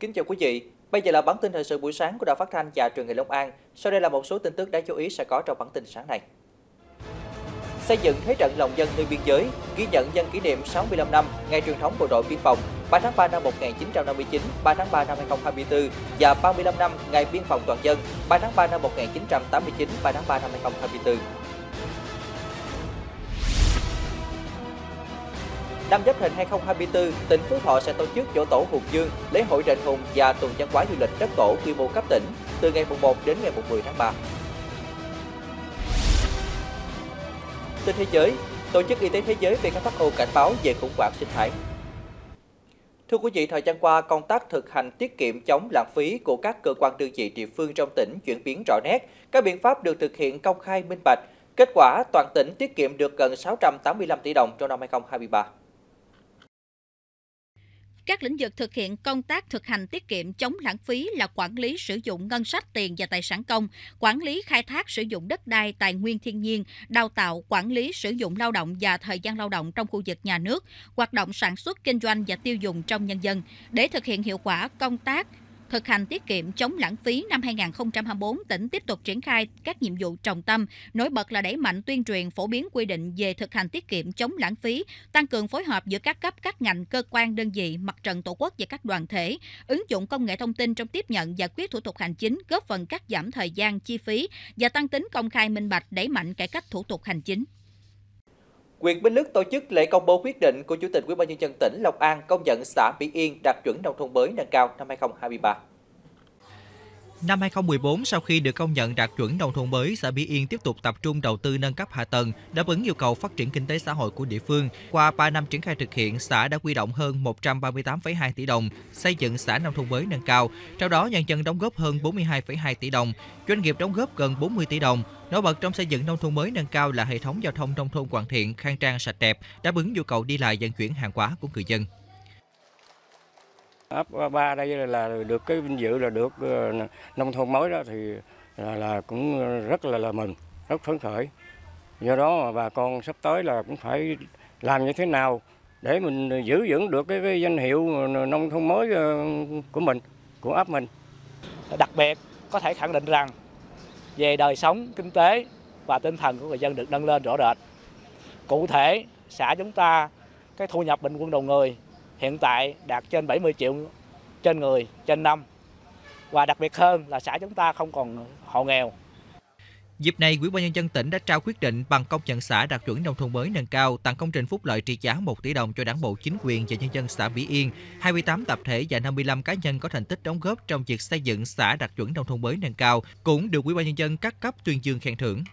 Kính chào quý vị, bây giờ là bản tin thời sự buổi sáng của Đài Phát thanh và Truyền hình Long An. Sau đây là một số tin tức đáng chú ý sẽ có trong bản tin sáng này. Xây dựng thế trận lòng dân nơi biên giới, ghi nhận nhân kỷ niệm 65 năm ngày truyền thống bộ đội biên phòng 3 tháng 3 năm 1959, 3 tháng 3 năm 2024 và 35 năm ngày biên phòng toàn dân 3 tháng 3 năm 1989, 3 tháng 3 năm 2024. Năm Giáp Thìn 2024, tỉnh Phú Thọ sẽ tổ chức dỗ tổ Hùng Dương, lễ hội đền hùng và tuần văn hóa du lịch đất tổ quy mô cấp tỉnh từ ngày 1 đến ngày 10 tháng 3. Tin thế giới, Tổ chức Y tế Thế giới WHO cảnh báo về khủng hoảng sinh thái. Thưa quý vị, thời gian qua, công tác thực hành tiết kiệm chống lãng phí của các cơ quan đơn vị địa phương trong tỉnh chuyển biến rõ nét. Các biện pháp được thực hiện công khai minh bạch. Kết quả, toàn tỉnh tiết kiệm được gần 685 tỷ đồng trong năm 2023. Các lĩnh vực thực hiện công tác thực hành tiết kiệm chống lãng phí là quản lý sử dụng ngân sách tiền và tài sản công, quản lý khai thác sử dụng đất đai tài nguyên thiên nhiên, đào tạo, quản lý sử dụng lao động và thời gian lao động trong khu vực nhà nước, hoạt động sản xuất kinh doanh và tiêu dùng trong nhân dân. Để thực hiện hiệu quả công tác thực hành tiết kiệm chống lãng phí năm 2024, tỉnh tiếp tục triển khai các nhiệm vụ trọng tâm, nổi bật là đẩy mạnh tuyên truyền phổ biến quy định về thực hành tiết kiệm chống lãng phí, tăng cường phối hợp giữa các cấp, các ngành, cơ quan, đơn vị, mặt trận tổ quốc và các đoàn thể, ứng dụng công nghệ thông tin trong tiếp nhận giải quyết thủ tục hành chính, góp phần cắt giảm thời gian, chi phí và tăng tính công khai minh bạch, đẩy mạnh cải cách thủ tục hành chính. Quyền Bình Lức tổ chức lễ công bố quyết định của Chủ tịch Ủy ban nhân dân tỉnh Long An công nhận xã Mỹ Yên đạt chuẩn nông thôn mới nâng cao năm 2023. Năm 2014, sau khi được công nhận đạt chuẩn nông thôn mới, xã Mỹ Yên tiếp tục tập trung đầu tư nâng cấp hạ tầng, đáp ứng yêu cầu phát triển kinh tế xã hội của địa phương. Qua 3 năm triển khai thực hiện, xã đã quy động hơn 138,2 tỷ đồng xây dựng xã nông thôn mới nâng cao. Trong đó, nhân dân đóng góp hơn 42,2 tỷ đồng, doanh nghiệp đóng góp gần 40 tỷ đồng. Nổi bật trong xây dựng nông thôn mới nâng cao là hệ thống giao thông nông thôn hoàn thiện, khang trang sạch đẹp, đáp ứng nhu cầu đi lại vận chuyển hàng hóa của người dân ấp ba đây là được cái vinh dự là được ờ, nông thôn mới đó thì là, là cũng rất là là mừng rất phấn khởi do đó mà bà con sắp tới là cũng phải làm như thế nào để mình giữ vững được cái, cái danh hiệu nông thôn mới ờ, của mình của ấp mình đặc biệt có thể khẳng định rằng về đời sống kinh tế và tinh thần của người dân được nâng lên rõ rệt cụ thể xã chúng ta cái thu nhập bình quân đầu người hiện tại đạt trên 70 triệu trên người trên năm. Và đặc biệt hơn là xã chúng ta không còn hộ nghèo. Dịp này, Ủy ban nhân dân tỉnh đã trao quyết định bằng công nhận xã đạt chuẩn nông thôn mới nâng cao, tặng công trình phúc lợi trị giá 1 tỷ đồng cho đảng bộ chính quyền và nhân dân xã Mỹ Yên, 28 tập thể và 55 cá nhân có thành tích đóng góp trong việc xây dựng xã đạt chuẩn nông thôn mới nâng cao, cũng được Ủy ban nhân dân các cấp tuyên dương khen thưởng.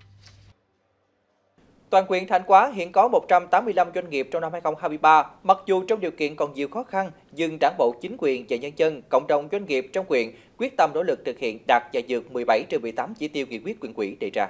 Toàn quyền Thanh Hóa hiện có 185 doanh nghiệp trong năm 2023, mặc dù trong điều kiện còn nhiều khó khăn, nhưng đảng bộ chính quyền và nhân dân, cộng đồng doanh nghiệp trong huyện quyết tâm nỗ lực thực hiện đạt và vượt 17 trên 18 chỉ tiêu nghị quyết quyền quỹ đề ra.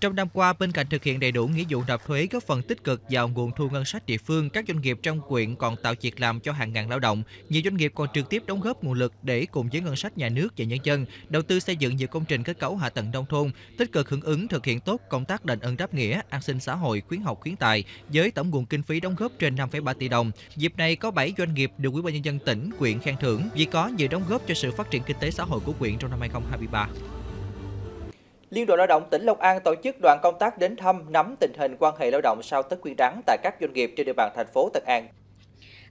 Trong năm qua, bên cạnh thực hiện đầy đủ nghĩa vụ nộp thuế góp phần tích cực vào nguồn thu ngân sách địa phương, các doanh nghiệp trong quyện còn tạo việc làm cho hàng ngàn lao động. Nhiều doanh nghiệp còn trực tiếp đóng góp nguồn lực để cùng với ngân sách nhà nước và nhân dân đầu tư xây dựng nhiều công trình kết cấu hạ tầng nông thôn, tích cực hưởng ứng thực hiện tốt công tác đền ơn đáp nghĩa, an sinh xã hội, khuyến học khuyến tài với tổng nguồn kinh phí đóng góp trên 5,3 tỷ đồng. Dịp này có 7 doanh nghiệp được Ủy ban nhân dân tỉnh, quyện khen thưởng vì có nhiều đóng góp cho sự phát triển kinh tế xã hội của quyện trong năm 2023. Liên đoàn Lao động tỉnh Long An tổ chức đoàn công tác đến thăm nắm tình hình quan hệ lao động sau Tết Nguyên đán tại các doanh nghiệp trên địa bàn thành phố Tân An.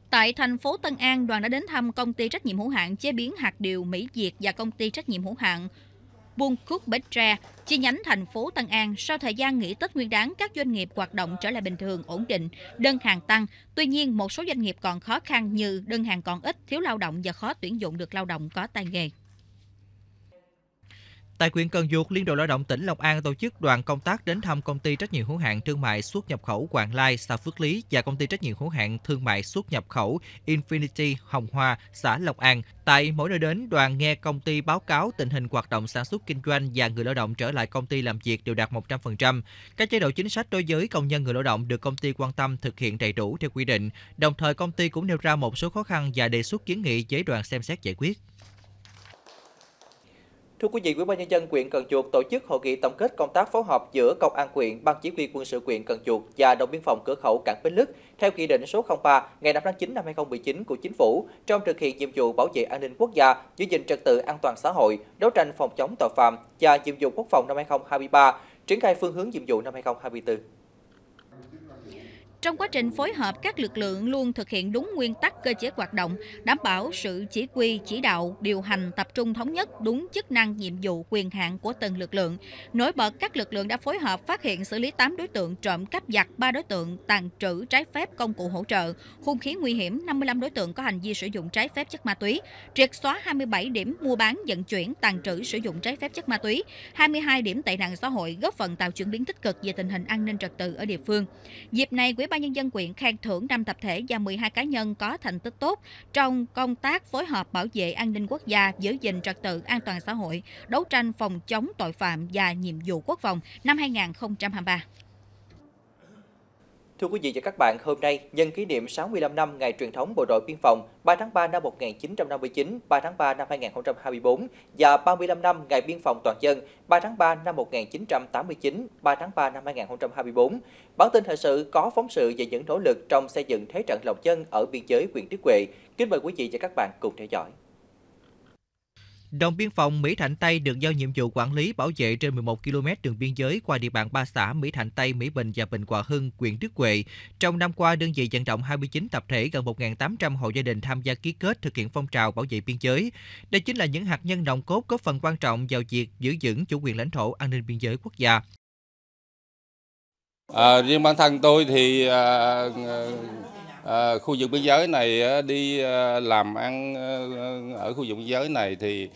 Tại thành phố Tân An, đoàn đã đến thăm công ty trách nhiệm hữu hạn chế biến hạt điều Mỹ Việt và công ty trách nhiệm hữu hạn Buôn Khúc Bến Tre, chi nhánh thành phố Tân An sau thời gian nghỉ Tết Nguyên đán các doanh nghiệp hoạt động trở lại bình thường ổn định, đơn hàng tăng. Tuy nhiên, một số doanh nghiệp còn khó khăn như đơn hàng còn ít, thiếu lao động và khó tuyển dụng được lao động có tay nghề. Tại huyện Cần Duộc, Liên đoàn Lao động tỉnh Long An tổ chức đoàn công tác đến thăm công ty trách nhiệm hữu hạn thương mại xuất nhập khẩu Quảng Lai, xã Phước Lý và công ty trách nhiệm hữu hạn thương mại xuất nhập khẩu Infinity Hồng Hoa, xã Long An. Tại mỗi nơi đến, đoàn nghe công ty báo cáo tình hình hoạt động sản xuất kinh doanh và người lao động trở lại công ty làm việc đều đạt 100%. Các chế độ chính sách đối với công nhân người lao động được công ty quan tâm thực hiện đầy đủ theo quy định. Đồng thời công ty cũng nêu ra một số khó khăn và đề xuất kiến nghị với đoàn xem xét giải quyết. Thưa quý vị, Ủy ban nhân dân huyện Cần Chuột tổ chức hội nghị tổng kết công tác phối hợp giữa Công an huyện, Ban chỉ huy quân sự huyện Cần Chuột và đồn biên phòng cửa khẩu Cảng Bến Lức theo Nghị định số 03 ngày 5 tháng 9 năm 2019 của Chính phủ trong thực hiện nhiệm vụ bảo vệ an ninh quốc gia, giữ gìn trật tự an toàn xã hội, đấu tranh phòng chống tội phạm và nhiệm vụ quốc phòng năm 2023, triển khai phương hướng nhiệm vụ năm 2024. Trong quá trình phối hợp, các lực lượng luôn thực hiện đúng nguyên tắc cơ chế hoạt động, đảm bảo sự chỉ quy, chỉ đạo, điều hành tập trung thống nhất đúng chức năng, nhiệm vụ, quyền hạn của từng lực lượng. Nổi bật, các lực lượng đã phối hợp phát hiện xử lý 8 đối tượng trộm cắp giặt, 3 đối tượng tàn trữ trái phép công cụ hỗ trợ, hung khí nguy hiểm, 55 đối tượng có hành vi sử dụng trái phép chất ma túy, triệt xóa 27 điểm mua bán, vận chuyển, tàn trữ, sử dụng trái phép chất ma túy, 22 điểm tệ nạn xã hội góp phần tạo chuyển biến tích cực về tình hình an ninh trật tự ở địa phương. Dịp này, Quỹ ban nhân dân quyện khen thưởng 5 tập thể và 12 cá nhân có thành tích tốt trong công tác phối hợp bảo vệ an ninh quốc gia, giữ gìn trật tự an toàn xã hội, đấu tranh phòng chống tội phạm và nhiệm vụ quốc phòng năm 2023. Thưa quý vị và các bạn, hôm nay nhân kỷ niệm 65 năm ngày truyền thống Bộ đội Biên phòng 3 tháng 3 năm 1959, 3 tháng 3 năm 2024 và 35 năm ngày Biên phòng toàn dân 3 tháng 3 năm 1989, 3 tháng 3 năm 2024. Bản tin thời sự có phóng sự về những nỗ lực trong xây dựng thế trận lòng dân ở biên giới huyện Đức Huệ. Kính mời quý vị và các bạn cùng theo dõi. Đồn biên phòng Mỹ Thạnh Tây được giao nhiệm vụ quản lý bảo vệ trên 11 km đường biên giới qua địa bàn ba xã Mỹ Thạnh Tây, Mỹ Bình và Bình Hòa Hưng, huyện Đức Huệ. Trong năm qua, đơn vị vận động 29 tập thể gần 1.800 hộ gia đình tham gia ký kết thực hiện phong trào bảo vệ biên giới. Đây chính là những hạt nhân nòng cốt có phần quan trọng vào việc giữ vững chủ quyền lãnh thổ, an ninh biên giới quốc gia. À, riêng bản thân tôi thì à, Ờ, khu vực biên giới này ờ, đi ờ, làm ăn ở khu vực biên giới này thì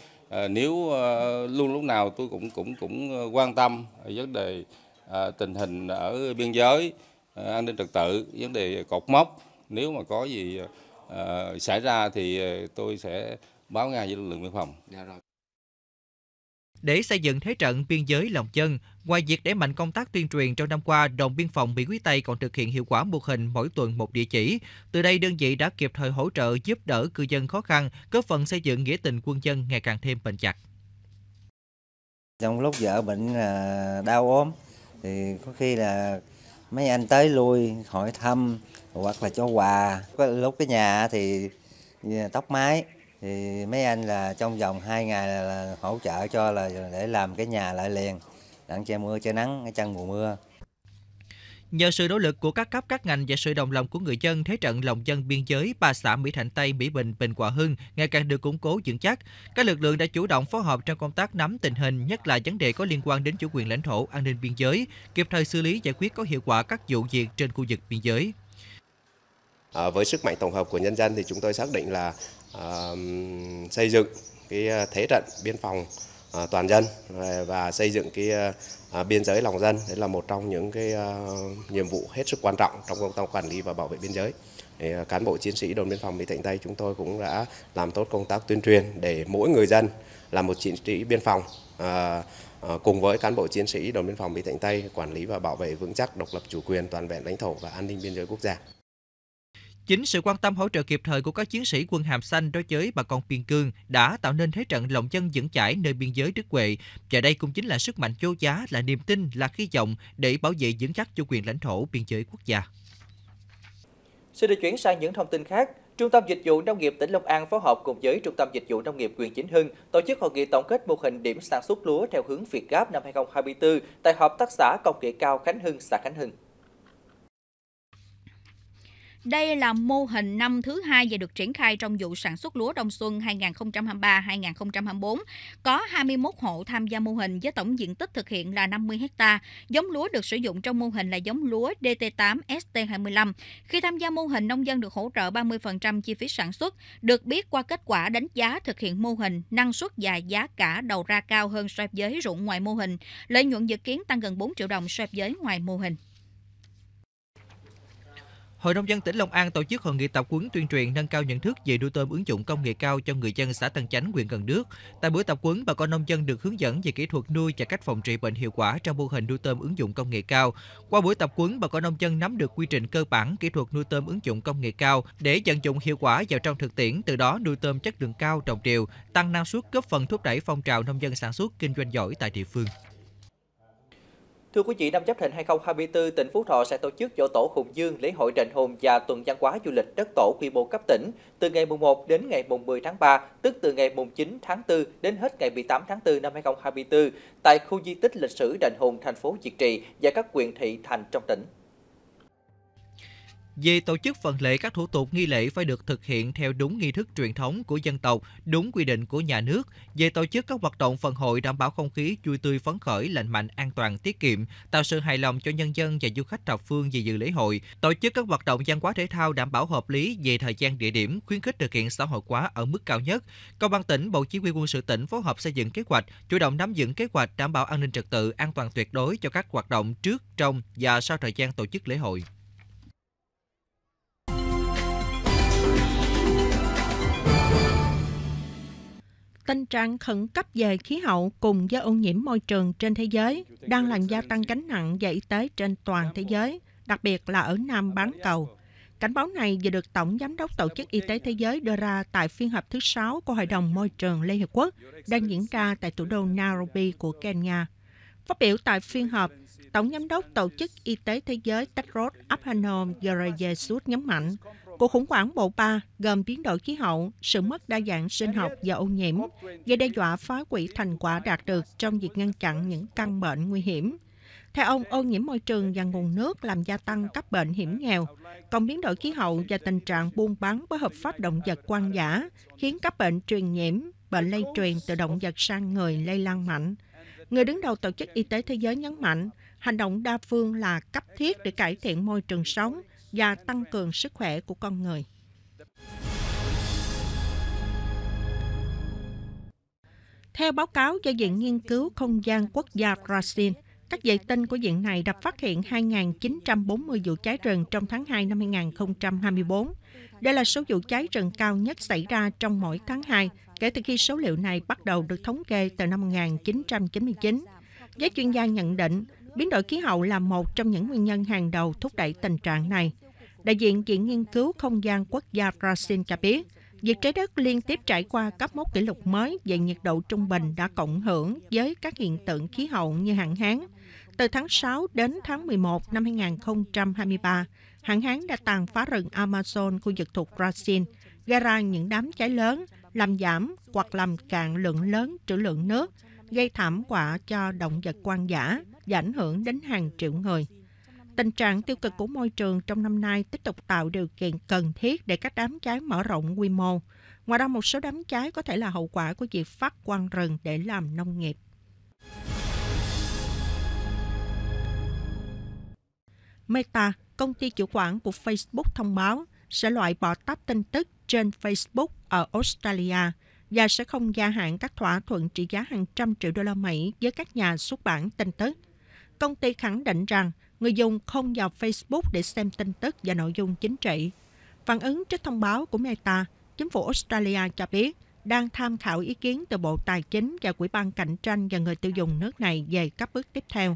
nếu luôn lúc nào tôi cũng cũng cũng quan tâm vấn đề tình hình ở biên giới an ninh trật tự vấn đề cột mốc nếu mà có gì xảy ra thì tôi sẽ báo ngay với lực lượng biên phòng. Dạ để xây dựng thế trận biên giới lòng dân, ngoài việc đẩy mạnh công tác tuyên truyền trong năm qua, đồn biên phòng Mỹ Quý Tây còn thực hiện hiệu quả mô hình mỗi tuần một địa chỉ. Từ đây, đơn vị đã kịp thời hỗ trợ giúp đỡ cư dân khó khăn, góp phần xây dựng nghĩa tình quân dân ngày càng thêm bền chặt. Trong lúc vợ bệnh à, đau ốm, thì có khi là mấy anh tới lui hỏi thăm hoặc là cho quà. Có lúc cái nhà thì à, tóc mái, thì mấy anh là trong vòng 2 ngày là, là hỗ trợ cho là để làm cái nhà lại liền đặng che mưa che nắng cái chăn mùa mưa Nhờ sự nỗ lực của các cấp các ngành và sự đồng lòng của người dân, thế trận lòng dân biên giới ba xã Mỹ Thạnh Tây, Mỹ Bình, Bình Hòa Hưng ngày càng được củng cố vững chắc. Các lực lượng đã chủ động phối hợp trong công tác nắm tình hình, nhất là vấn đề có liên quan đến chủ quyền lãnh thổ, an ninh biên giới, kịp thời xử lý giải quyết có hiệu quả các vụ việc trên khu vực biên giới. À, với sức mạnh tổng hợp của nhân dân thì chúng tôi xác định là xây dựng cái ờ, thế trận biên phòng ờ, toàn dân và xây dựng cái ờ, biên giới lòng dân đấy là một trong những cái nhiệm vụ hết sức quan trọng trong công tác quản lý và bảo vệ biên giới cán bộ chiến sĩ đồn biên phòng Mỹ Thạnh Tây chúng tôi cũng đã làm tốt công tác tuyên truyền để mỗi người dân là một chiến sĩ biên phòng cùng với cán bộ chiến sĩ đồn biên phòng Mỹ Thạnh Tây quản lý và bảo vệ vững chắc độc lập chủ quyền toàn vẹn lãnh thổ và an ninh biên giới quốc gia. Chính sự quan tâm hỗ trợ kịp thời của các chiến sĩ quân hàm xanh đối với bà con biên cương đã tạo nên thế trận lòng dân vững chãi nơi biên giới Đức Huệ. Và đây cũng chính là sức mạnh vô giá, là niềm tin, là hy vọng để bảo vệ vững chắc chủ quyền lãnh thổ biên giới quốc gia. Xin được chuyển sang những thông tin khác. Trung tâm Dịch vụ Nông nghiệp tỉnh Long An phối hợp cùng với Trung tâm Dịch vụ Nông nghiệp quyền Chính Hưng tổ chức hội nghị tổng kết mô hình điểm sản xuất lúa theo hướng Việt Gáp năm 2024 tại Hợp tác xã Công nghệ cao Khánh Hưng, xã Khánh Hưng. Đây là mô hình năm thứ hai và được triển khai trong vụ sản xuất lúa đông xuân 2023-2024. Có 21 hộ tham gia mô hình với tổng diện tích thực hiện là 50 ha. Giống lúa được sử dụng trong mô hình là giống lúa DT8 ST25. Khi tham gia mô hình, nông dân được hỗ trợ 30% chi phí sản xuất. Được biết qua kết quả đánh giá thực hiện mô hình, năng suất và giá cả đầu ra cao hơn so với ruộng ngoài mô hình. Lợi nhuận dự kiến tăng gần 4 triệu đồng so với ngoài mô hình. Hội nông dân tỉnh Long An tổ chức hội nghị tập quấn tuyên truyền nâng cao nhận thức về nuôi tôm ứng dụng công nghệ cao cho người dân xã Tân Chánh, huyện Cần Đước. Tại buổi tập quấn bà con nông dân được hướng dẫn về kỹ thuật nuôi và cách phòng trị bệnh hiệu quả trong mô hình nuôi tôm ứng dụng công nghệ cao. Qua buổi tập quấn bà con nông dân nắm được quy trình cơ bản kỹ thuật nuôi tôm ứng dụng công nghệ cao để vận dụng hiệu quả vào trong thực tiễn, từ đó nuôi tôm chất lượng cao trồng triều, tăng năng suất góp phần thúc đẩy phong trào nông dân sản xuất kinh doanh giỏi tại địa phương. Thưa quý vị, năm chấp Thìn 2024, tỉnh Phú Thọ sẽ tổ chức dỗ tổ Hùng Dương, lễ hội đền hùng và tuần văn hóa du lịch đất tổ quy mô cấp tỉnh từ ngày mùng 1 đến ngày mùng 10 tháng 3, tức từ ngày mùng 9 tháng 4 đến hết ngày 18 tháng 4 năm 2024 tại khu di tích lịch sử đền hùng thành phố Diệt Trì và các huyện thị thành trong tỉnh về tổ chức phần lễ các thủ tục nghi lễ phải được thực hiện theo đúng nghi thức truyền thống của dân tộc, đúng quy định của nhà nước, về tổ chức các hoạt động phần hội đảm bảo không khí vui tươi phấn khởi, lành mạnh, an toàn, tiết kiệm, tạo sự hài lòng cho nhân dân và du khách thập phương về dự lễ hội, tổ chức các hoạt động văn hóa thể thao đảm bảo hợp lý về thời gian địa điểm, khuyến khích thực hiện xã hội hóa ở mức cao nhất. Công an tỉnh, Bộ Chỉ huy quân sự tỉnh phối hợp xây dựng kế hoạch, chủ động nắm dựng kế hoạch đảm bảo an ninh trật tự, an toàn tuyệt đối cho các hoạt động trước, trong và sau thời gian tổ chức lễ hội. tình trạng khẩn cấp về khí hậu cùng với ô nhiễm môi trường trên thế giới đang làm gia tăng gánh nặng về y tế trên toàn thế giới, đặc biệt là ở Nam bán cầu. Cảnh báo này vừa được Tổng Giám đốc Tổ chức Y tế Thế giới đưa ra tại phiên họp thứ 6 của Hội đồng Môi trường Liên Hiệp Quốc đang diễn ra tại thủ đô Nairobi của Kenya. Phát biểu tại phiên họp, Tổng Giám đốc Tổ chức Y tế Thế giới Tedros Adhanom Ghebreyesus nhấn mạnh Cuộc khủng hoảng bộ ba gồm biến đổi khí hậu, sự mất đa dạng sinh học và ô nhiễm, gây đe dọa phá hủy thành quả đạt được trong việc ngăn chặn những căn bệnh nguy hiểm. Theo ông, ô nhiễm môi trường và nguồn nước làm gia tăng các bệnh hiểm nghèo, còn biến đổi khí hậu và tình trạng buôn bán bất hợp pháp động vật quan giả khiến các bệnh truyền nhiễm, bệnh lây truyền từ động vật sang người lây lan mạnh. Người đứng đầu Tổ chức Y tế Thế giới nhấn mạnh, hành động đa phương là cấp thiết để cải thiện môi trường sống, và tăng cường sức khỏe của con người. Theo báo cáo do Viện Nghiên cứu Không gian Quốc gia Brazil, các vệ tinh của viện này đã phát hiện 2.940 vụ cháy rừng trong tháng 2 năm 2024. Đây là số vụ cháy rừng cao nhất xảy ra trong mỗi tháng 2 kể từ khi số liệu này bắt đầu được thống kê từ năm 1999. Giới chuyên gia nhận định, Biến đổi khí hậu là một trong những nguyên nhân hàng đầu thúc đẩy tình trạng này. Đại diện Viện Nghiên cứu Không gian Quốc gia Brazil cho biết, việc trái đất liên tiếp trải qua cấp mốc kỷ lục mới về nhiệt độ trung bình đã cộng hưởng với các hiện tượng khí hậu như hạn hán. Từ tháng 6 đến tháng 11 năm 2023, hạn hán đã tàn phá rừng Amazon khu vực thuộc Brazil, gây ra những đám cháy lớn, làm giảm hoặc làm cạn lượng lớn trữ lượng nước, gây thảm họa cho động vật quan dã, và ảnh hưởng đến hàng triệu người. Tình trạng tiêu cực của môi trường trong năm nay tiếp tục tạo điều kiện cần thiết để các đám cháy mở rộng quy mô. Ngoài ra, một số đám cháy có thể là hậu quả của việc phát quang rừng để làm nông nghiệp. Meta, công ty chủ quản của Facebook thông báo sẽ loại bỏ tab tin tức trên Facebook ở Australia và sẽ không gia hạn các thỏa thuận trị giá hàng trăm triệu đô la Mỹ với các nhà xuất bản tin tức. Công ty khẳng định rằng người dùng không vào Facebook để xem tin tức và nội dung chính trị. Phản ứng trước thông báo của Meta, chính phủ Australia cho biết đang tham khảo ý kiến từ Bộ Tài chính và Quỹ ban Cạnh tranh và người tiêu dùng nước này về các bước tiếp theo.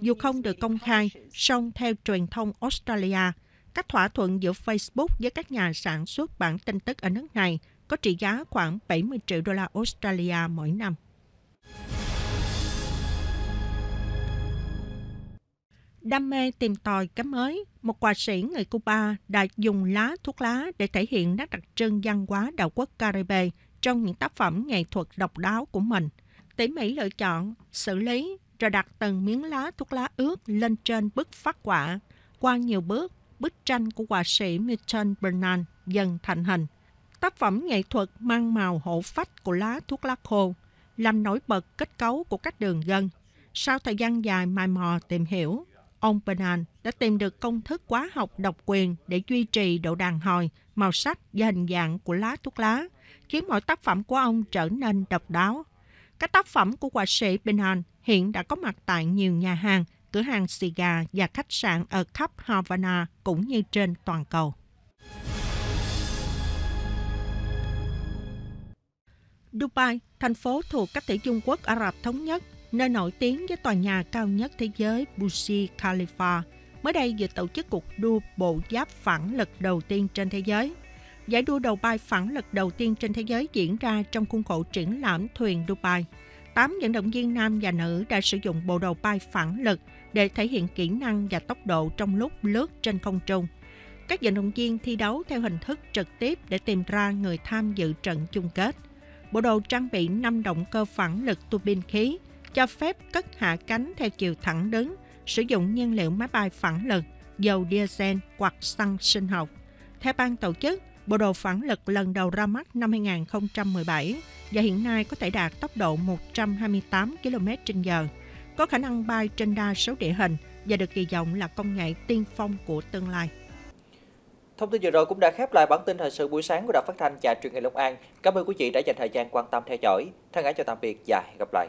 Dù không được công khai, song theo truyền thông Australia, các thỏa thuận giữa Facebook với các nhà sản xuất bản tin tức ở nước này có trị giá khoảng 70 triệu đô la Australia mỗi năm. đam mê tìm tòi cái mới, một họa sĩ người Cuba đã dùng lá thuốc lá để thể hiện nét đặc trưng văn hóa đảo quốc Caribe trong những tác phẩm nghệ thuật độc đáo của mình. Tỉ mỉ lựa chọn, xử lý, rồi đặt từng miếng lá thuốc lá ướt lên trên bức phát họa. Qua nhiều bước, bức tranh của họa sĩ Milton Bernard dần thành hình. Tác phẩm nghệ thuật mang màu hổ phách của lá thuốc lá khô, làm nổi bật kết cấu của các đường gân. Sau thời gian dài mài mò tìm hiểu, Ông Oppenheim đã tìm được công thức hóa học độc quyền để duy trì độ đàn hồi, màu sắc và hình dạng của lá thuốc lá, khiến mọi tác phẩm của ông trở nên độc đáo. Các tác phẩm của họa sĩ Oppenheim hiện đã có mặt tại nhiều nhà hàng, cửa hàng xì gà và khách sạn ở khắp Havana cũng như trên toàn cầu. Dubai, thành phố thuộc các tiểu Trung quốc Ả Rập Thống Nhất, nơi nổi tiếng với tòa nhà cao nhất thế giới Burj Khalifa, mới đây vừa tổ chức cuộc đua bộ giáp phản lực đầu tiên trên thế giới. Giải đua đầu bay phản lực đầu tiên trên thế giới diễn ra trong khuôn khổ triển lãm thuyền Dubai. tám vận động viên nam và nữ đã sử dụng bộ đầu bay phản lực để thể hiện kỹ năng và tốc độ trong lúc lướt trên không trung. Các vận động viên thi đấu theo hình thức trực tiếp để tìm ra người tham dự trận chung kết. Bộ đồ trang bị 5 động cơ phản lực tu bin khí, cho phép cất hạ cánh theo chiều thẳng đứng, sử dụng nhiên liệu máy bay phản lực, dầu diesel hoặc xăng sinh học. Theo ban tổ chức, bộ đồ phản lực lần đầu ra mắt năm 2017 và hiện nay có thể đạt tốc độ 128 km h có khả năng bay trên đa số địa hình và được kỳ vọng là công nghệ tiên phong của tương lai. Thông tin vừa rồi cũng đã khép lại bản tin thời sự buổi sáng của Đài Phát thanh và Truyền hình Long An. Cảm ơn quý vị đã dành thời gian quan tâm theo dõi. Thân ái chào tạm biệt và hẹn gặp lại.